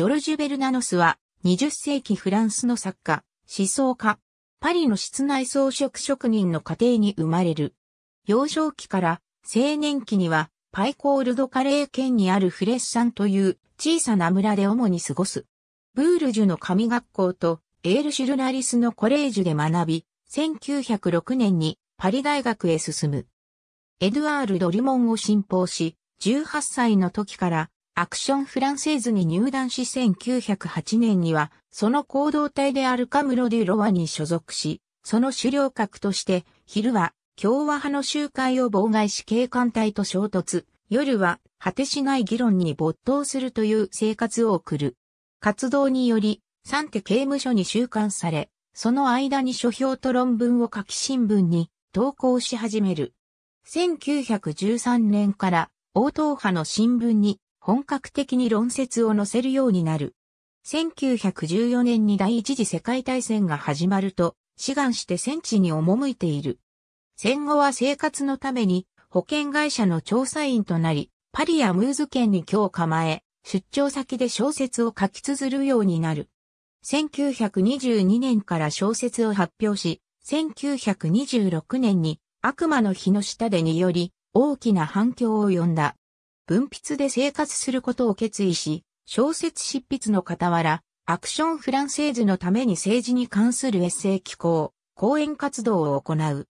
ジョルジュ・ベルナノスは、20世紀フランスの作家、思想家、パリの室内装飾職人の家庭に生まれる。幼少期から青年期には、パイコールドカレー県にあるフレッサンという小さな村で主に過ごす。ブールジュの神学校とエールシュルラリスのコレージュで学び、1906年にパリ大学へ進む。エドワール・ドリモンを信奉し、18歳の時からアクションフランセーズに入団し1908年には、その行動体であるカムロ・デュ・ロワに所属し、その狩猟格として、昼は共和派の集会を妨害し警官隊と衝突、夜は果てしない議論に没頭するという生活を送る。活動により、三手刑務所に収監され、その間に書評と論文を書き新聞に投稿し始める。1913年から、応答派の新聞に本格的に論説を載せるようになる。1914年に第一次世界大戦が始まると、志願して戦地に赴いている。戦後は生活のために保険会社の調査員となり、パリやムーズ県に居を構え、出張先で小説を書き綴るようになる。1922年から小説を発表し、1926年に悪魔の日の下でにより大きな反響を呼んだ。文筆で生活することを決意し、小説執筆の傍ら、アクションフランセーズのために政治に関するエッセイ機構、講演活動を行う。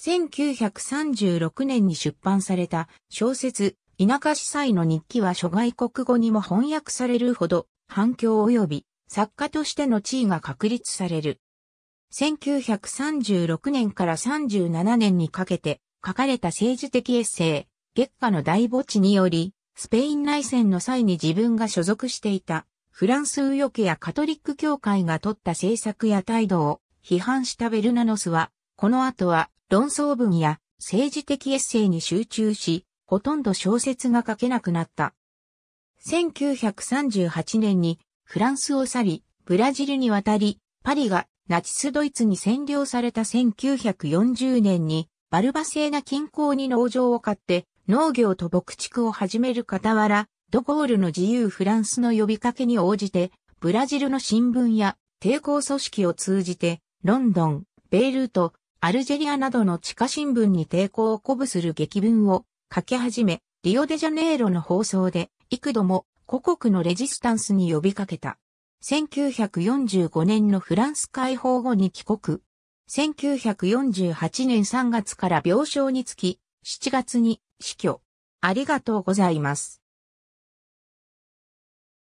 1936年に出版された小説、田舎司祭の日記は諸外国語にも翻訳されるほど反響及び作家としての地位が確立される。1936年から37年にかけて書かれた政治的エッセイ、月下の大墓地により、スペイン内戦の際に自分が所属していたフランス右翼やカトリック教会が取った政策や態度を批判したベルナノスは、この後は論争文や政治的エッセイに集中し、ほとんど小説が書けなくなった。1938年にフランスを去り、ブラジルに渡り、パリがナチスドイツに占領された1940年にバルバセーナ近郊に農場を買って農業と牧畜を始める傍ら、ドゴールの自由フランスの呼びかけに応じて、ブラジルの新聞や抵抗組織を通じて、ロンドン、ベイルート、アルジェリアなどの地下新聞に抵抗を鼓舞する劇文を書き始め、リオデジャネイロの放送で幾度も故国のレジスタンスに呼びかけた。1945年のフランス解放後に帰国。1948年3月から病床につき、7月に死去。ありがとうございます。